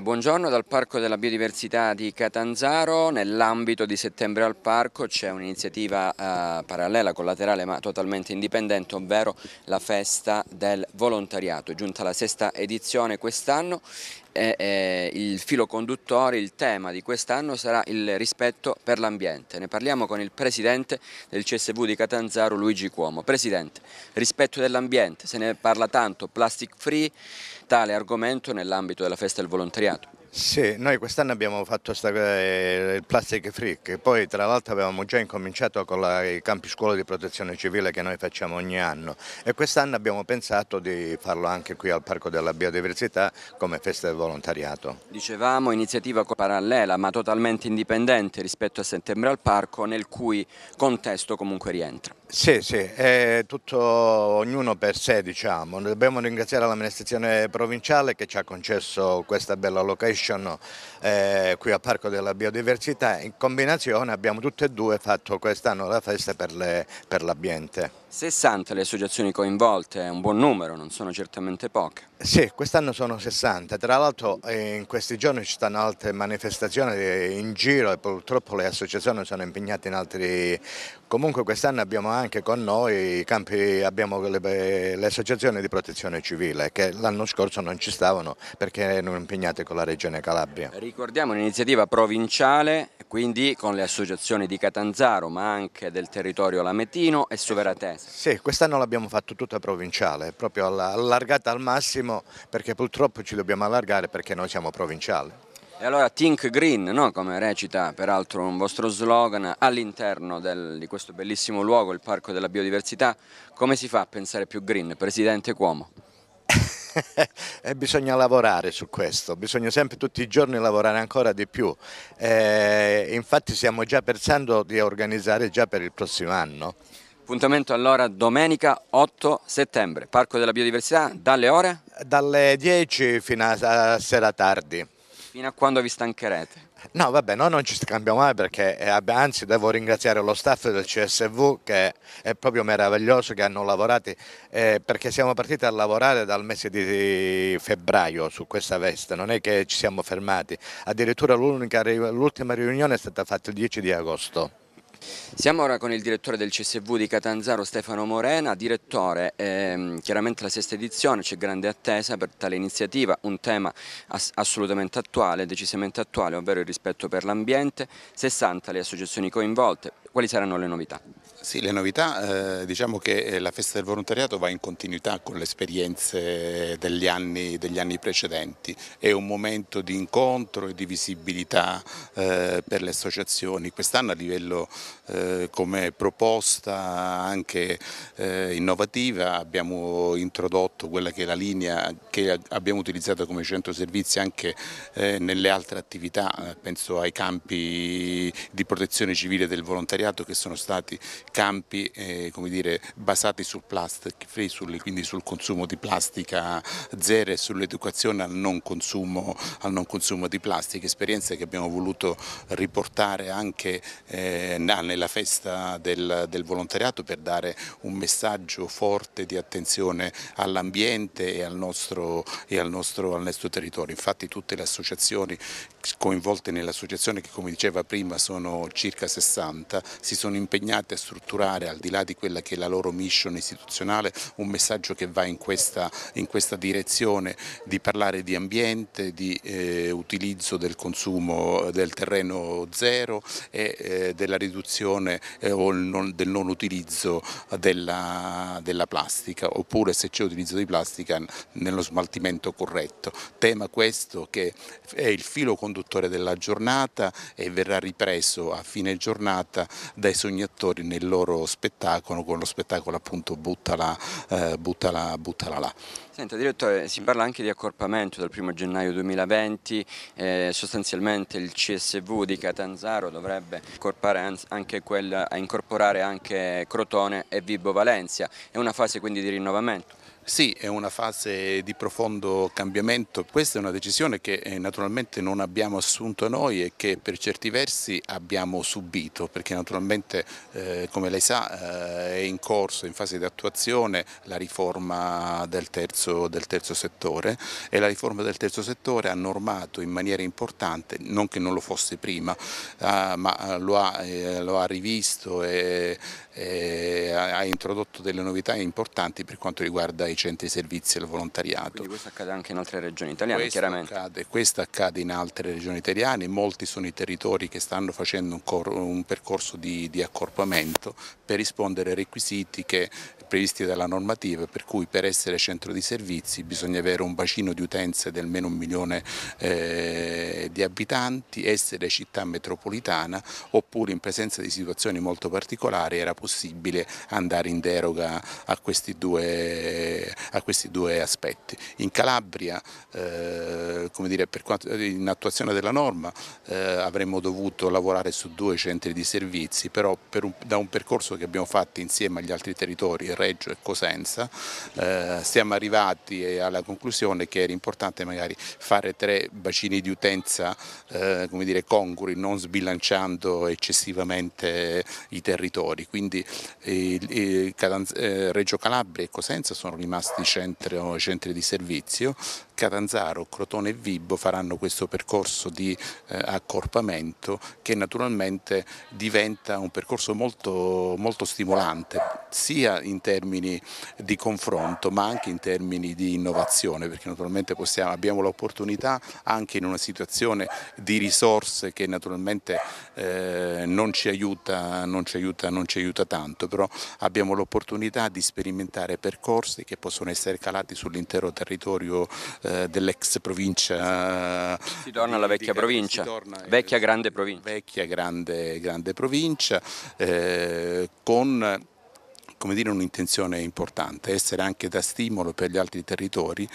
buongiorno dal Parco della Biodiversità di Catanzaro. Nell'ambito di Settembre al Parco c'è un'iniziativa eh, parallela, collaterale ma totalmente indipendente, ovvero la festa del volontariato. È giunta la sesta edizione quest'anno e, eh, il filo conduttore, il tema di quest'anno sarà il rispetto per l'ambiente. Ne parliamo con il presidente del CSV di Catanzaro, Luigi Cuomo. Presidente, rispetto dell'ambiente, se ne parla tanto, plastic free, tale argomento nell'ambito della festa del volontariato. Sì, noi quest'anno abbiamo fatto sta, eh, il Plastic Freak, poi tra l'altro avevamo già incominciato con la, i campi scuola di protezione civile che noi facciamo ogni anno e quest'anno abbiamo pensato di farlo anche qui al Parco della Biodiversità come festa del volontariato. Dicevamo iniziativa parallela ma totalmente indipendente rispetto a Settembre al Parco nel cui contesto comunque rientra. Sì, sì, è tutto ognuno per sé diciamo, dobbiamo ringraziare l'amministrazione provinciale che ci ha concesso questa bella location exhibition eh, qui al Parco della Biodiversità, in combinazione abbiamo tutte e due fatto quest'anno la festa per l'ambiente. 60 le associazioni coinvolte, è un buon numero, non sono certamente poche. Sì, quest'anno sono 60, tra l'altro eh, in questi giorni ci stanno altre manifestazioni eh, in giro e purtroppo le associazioni sono impegnate in altri... Comunque quest'anno abbiamo anche con noi campi, abbiamo le, eh, le associazioni di protezione civile che l'anno scorso non ci stavano perché erano impegnate con la regione Calabria. Ricordiamo un'iniziativa provinciale, quindi con le associazioni di Catanzaro ma anche del territorio lametino e Soveratense. Sì, quest'anno l'abbiamo fatto tutta provinciale, proprio allargata al massimo perché purtroppo ci dobbiamo allargare perché noi siamo provinciali. E allora Think Green, no? come recita peraltro un vostro slogan, all'interno di questo bellissimo luogo, il Parco della Biodiversità, come si fa a pensare più green, Presidente Cuomo? e eh, bisogna lavorare su questo, bisogna sempre tutti i giorni lavorare ancora di più. Eh, infatti stiamo già pensando di organizzare già per il prossimo anno. Appuntamento allora domenica 8 settembre, Parco della Biodiversità, dalle ore? Dalle 10 fino a sera tardi. Fino a quando vi stancherete? No, vabbè, noi non ci scambiamo mai perché eh, anzi devo ringraziare lo staff del CSV che è proprio meraviglioso che hanno lavorato eh, perché siamo partiti a lavorare dal mese di febbraio su questa veste, non è che ci siamo fermati, addirittura l'ultima riunione è stata fatta il 10 di agosto. Siamo ora con il direttore del CSV di Catanzaro Stefano Morena, direttore, ehm, chiaramente la sesta edizione, c'è grande attesa per tale iniziativa, un tema ass assolutamente attuale, decisamente attuale, ovvero il rispetto per l'ambiente, 60 le associazioni coinvolte, quali saranno le novità? Sì, le novità, eh, diciamo che eh, la festa del volontariato va in continuità con le esperienze degli anni, degli anni precedenti, è un momento di incontro e di visibilità eh, per le associazioni, quest'anno a livello eh, come proposta anche eh, innovativa abbiamo introdotto quella che è la linea che abbiamo utilizzato come centro servizi anche eh, nelle altre attività, penso ai campi di protezione civile del volontariato che sono stati campi eh, dire, basati sul plastic free, sul, quindi sul consumo di plastica zero e sull'educazione al, al non consumo di plastica, esperienze che abbiamo voluto riportare anche eh, nella festa del, del volontariato per dare un messaggio forte di attenzione all'ambiente e, al nostro, e al, nostro, al nostro territorio. Infatti tutte le associazioni coinvolte nell'associazione che come diceva prima sono circa 60 si sono impegnate a strutturare al di là di quella che è la loro mission istituzionale un messaggio che va in questa, in questa direzione di parlare di ambiente, di eh, utilizzo del consumo del terreno zero e eh, della riduzione riduzione eh, o non, del non utilizzo della, della, plastica oppure se c'è utilizzo di plastica nello smaltimento corretto. Tema questo che è il filo conduttore della giornata e verrà ripreso a fine giornata dai sognatori nel loro spettacolo con lo spettacolo appunto buttala, eh, buttala, buttala là. Senta direttore, si parla anche di accorpamento dal 1 gennaio 2020, eh, sostanzialmente il CSV di Catanzaro dovrebbe anche quel, incorporare anche Crotone e Vibo Valencia, è una fase quindi di rinnovamento? Sì, è una fase di profondo cambiamento. Questa è una decisione che eh, naturalmente non abbiamo assunto noi e che per certi versi abbiamo subito, perché naturalmente, eh, come lei sa, eh, è in corso, in fase di attuazione, la riforma del terzo, del terzo, settore e la riforma del terzo settore ha normato in maniera importante, non che non lo fosse prima, eh, ma eh, lo ha, lo ha rivisto e, e ha introdotto delle novità importanti per quanto riguarda i centri servizi e il volontariato. Quindi questo accade anche in altre regioni italiane questo chiaramente? Accade, questo accade in altre regioni italiane, molti sono i territori che stanno facendo un, cor, un percorso di, di accorpamento per rispondere ai requisiti che previsti dalla normativa per cui per essere centro di servizi bisogna avere un bacino di utenze di almeno un milione eh, di abitanti, essere città metropolitana oppure in presenza di situazioni molto particolari era possibile andare in deroga a questi due a questi due aspetti. In Calabria, eh, dire, quanto, in attuazione della norma, eh, avremmo dovuto lavorare su due centri di servizi, però per un, da un percorso che abbiamo fatto insieme agli altri territori, Reggio e Cosenza, eh, siamo arrivati alla conclusione che era importante magari fare tre bacini di utenza eh, dire, congrui, non sbilanciando eccessivamente i territori. Quindi eh, eh, Reggio Calabria e Cosenza sono rimasti rimasti centri, centri di servizio Catanzaro, Crotone e Vibbo faranno questo percorso di eh, accorpamento che naturalmente diventa un percorso molto, molto stimolante sia in termini di confronto ma anche in termini di innovazione perché naturalmente possiamo, abbiamo l'opportunità anche in una situazione di risorse che naturalmente eh, non, ci aiuta, non, ci aiuta, non ci aiuta tanto però abbiamo l'opportunità di sperimentare percorsi che possono essere calati sull'intero territorio eh, eh, dell'ex provincia. Si torna alla vecchia provincia, eh, vecchia grande provincia. Vecchia grande, grande provincia eh, con come dire, un'intenzione importante, essere anche da stimolo per gli altri territori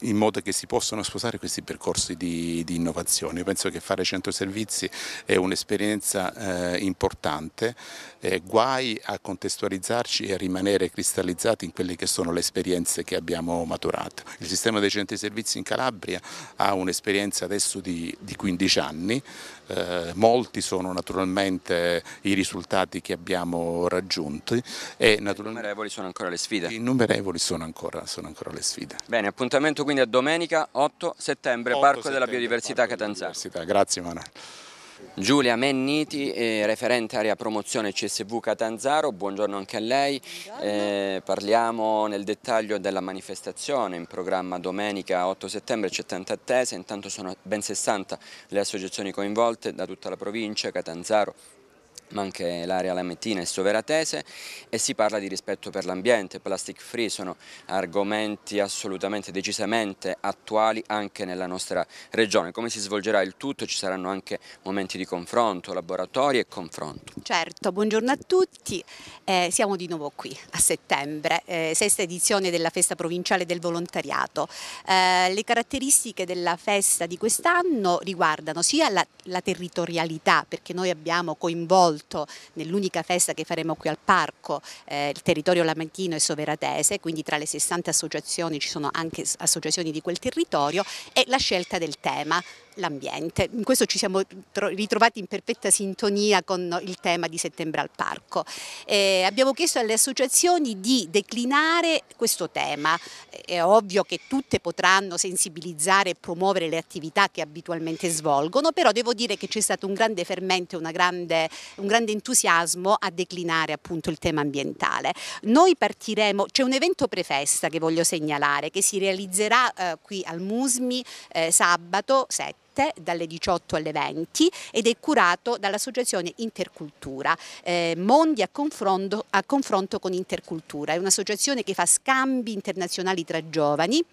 in modo che si possano sposare questi percorsi di, di innovazione. Io penso che fare centro servizi è un'esperienza eh, importante, eh, guai a contestualizzarci e a rimanere cristallizzati in quelle che sono le esperienze che abbiamo maturato. Il sistema dei centri servizi in Calabria ha un'esperienza adesso di, di 15 anni, eh, molti sono naturalmente i risultati che abbiamo raggiunto. E Innumerevoli sono ancora le sfide. Innumerevoli sono ancora, sono ancora le sfide. Bene, appuntamento quindi a domenica 8 settembre, 8 Parco settembre, della Biodiversità Catanzaro. Grazie Manuel. Giulia Menniti, eh, referente area promozione CSV Catanzaro, buongiorno anche a lei. Eh, parliamo nel dettaglio della manifestazione in programma domenica 8 settembre, c'è tanta attesa, intanto sono ben 60 le associazioni coinvolte da tutta la provincia, Catanzaro, ma anche l'area Lamettina e Soveratese e si parla di rispetto per l'ambiente, plastic free, sono argomenti assolutamente decisamente attuali anche nella nostra regione. Come si svolgerà il tutto? Ci saranno anche momenti di confronto, laboratori e confronto. Certo, buongiorno a tutti, eh, siamo di nuovo qui a settembre, eh, sesta edizione della festa provinciale del volontariato. Eh, le caratteristiche della festa di quest'anno riguardano sia la, la territorialità, perché noi abbiamo coinvolto molto nell'unica festa che faremo qui al parco, eh, il territorio lamantino e soveratese, quindi tra le 60 associazioni ci sono anche associazioni di quel territorio, è la scelta del tema l'ambiente. In questo ci siamo ritrovati in perfetta sintonia con il tema di settembre al parco. Eh, abbiamo chiesto alle associazioni di declinare questo tema. Eh, è ovvio che tutte potranno sensibilizzare e promuovere le attività che abitualmente svolgono, però devo dire che c'è stato un grande fermento, grande, un grande entusiasmo a declinare appunto il tema ambientale. Noi partiremo, c'è un evento prefesta che voglio segnalare che si realizzerà eh, qui al Musmi eh, sabato 7 notte dalle 18 alle 20 ed è curato dall'associazione Intercultura, eh, Mondi a confronto, a confronto con Intercultura, è un'associazione che fa scambi internazionali tra giovani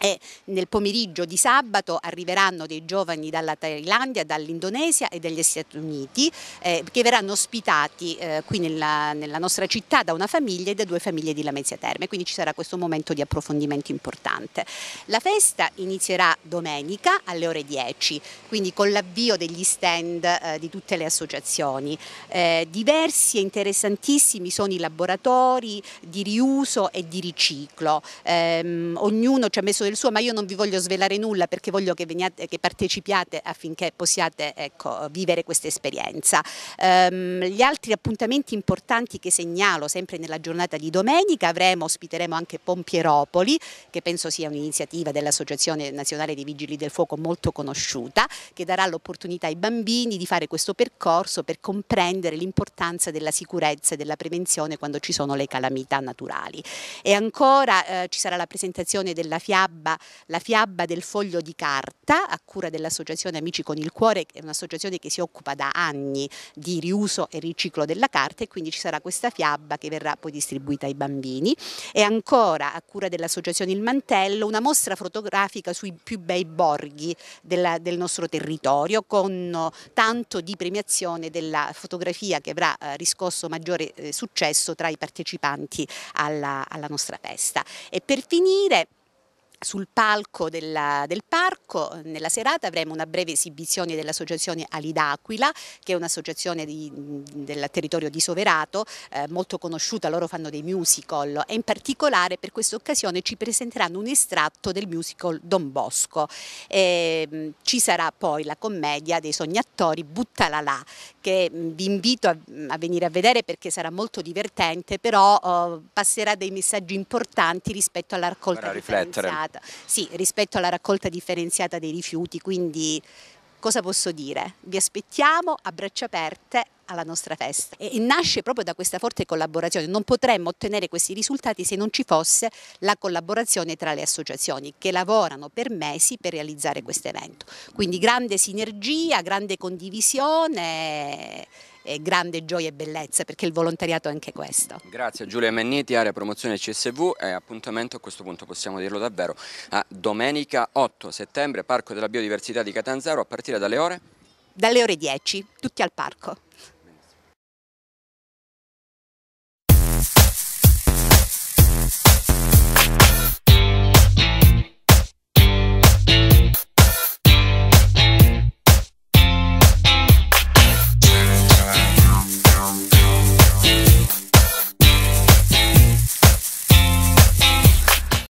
e nel pomeriggio di sabato arriveranno dei giovani dalla Thailandia, dall'Indonesia e dagli Stati Uniti eh, che verranno ospitati eh, qui nella, nella, nostra città da una famiglia e da due famiglie di Lamezia Terme, quindi ci sarà questo momento di approfondimento importante. La festa inizierà domenica alle ore 10, quindi con l'avvio degli stand eh, di tutte le associazioni. Eh, diversi e interessantissimi sono i laboratori di riuso e di riciclo, ehm, ognuno ci ha messo del suo, ma io non vi voglio svelare nulla perché voglio che, veniate, che partecipiate affinché possiate ecco, vivere questa esperienza. Um, gli altri appuntamenti importanti che segnalo sempre nella giornata di domenica avremo, ospiteremo anche Pompieropoli, che penso sia un'iniziativa dell'Associazione Nazionale dei Vigili del Fuoco molto conosciuta, che darà l'opportunità ai bambini di fare questo percorso per comprendere l'importanza della sicurezza e della prevenzione quando ci sono le calamità naturali. E ancora eh, ci sarà la presentazione della FIAB fiaba, la fiaba del foglio di carta a cura dell'associazione Amici con il Cuore, che è un'associazione che si occupa da anni di riuso e riciclo della carta e quindi ci sarà questa fiaba che verrà poi distribuita ai bambini e ancora a cura dell'associazione Il Mantello una mostra fotografica sui più bei borghi della, del nostro territorio con tanto di premiazione della fotografia che avrà eh, riscosso maggiore eh, successo tra i partecipanti alla, alla nostra festa. E per finire sul palco della, del parco nella serata avremo una breve esibizione dell'associazione Alid'Aquila che è un'associazione del territorio di Soverato eh, molto conosciuta, loro fanno dei musical e in particolare per questa occasione ci presenteranno un estratto del musical Don Bosco e, ehm, ci sarà poi la commedia dei sognatori Buttala là che vi invito a, a, venire a vedere perché sarà molto divertente però eh, passerà dei messaggi importanti rispetto alla raccolta differenziata differenziata. Sì, rispetto alla raccolta differenziata dei rifiuti, quindi cosa posso dire? Vi aspettiamo a braccia aperte alla nostra festa e, nasce proprio da questa forte collaborazione. Non potremmo ottenere questi risultati se non ci fosse la collaborazione tra le associazioni che lavorano per mesi per realizzare questo evento. Quindi grande sinergia, grande condivisione eh, e grande gioia e bellezza perché il volontariato è anche questo. Grazie Giulia Menniti, area promozione CSV e appuntamento a questo punto possiamo dirlo davvero a domenica 8 settembre Parco della Biodiversità di Catanzaro a partire dalle ore? Dalle ore 10, tutti al parco.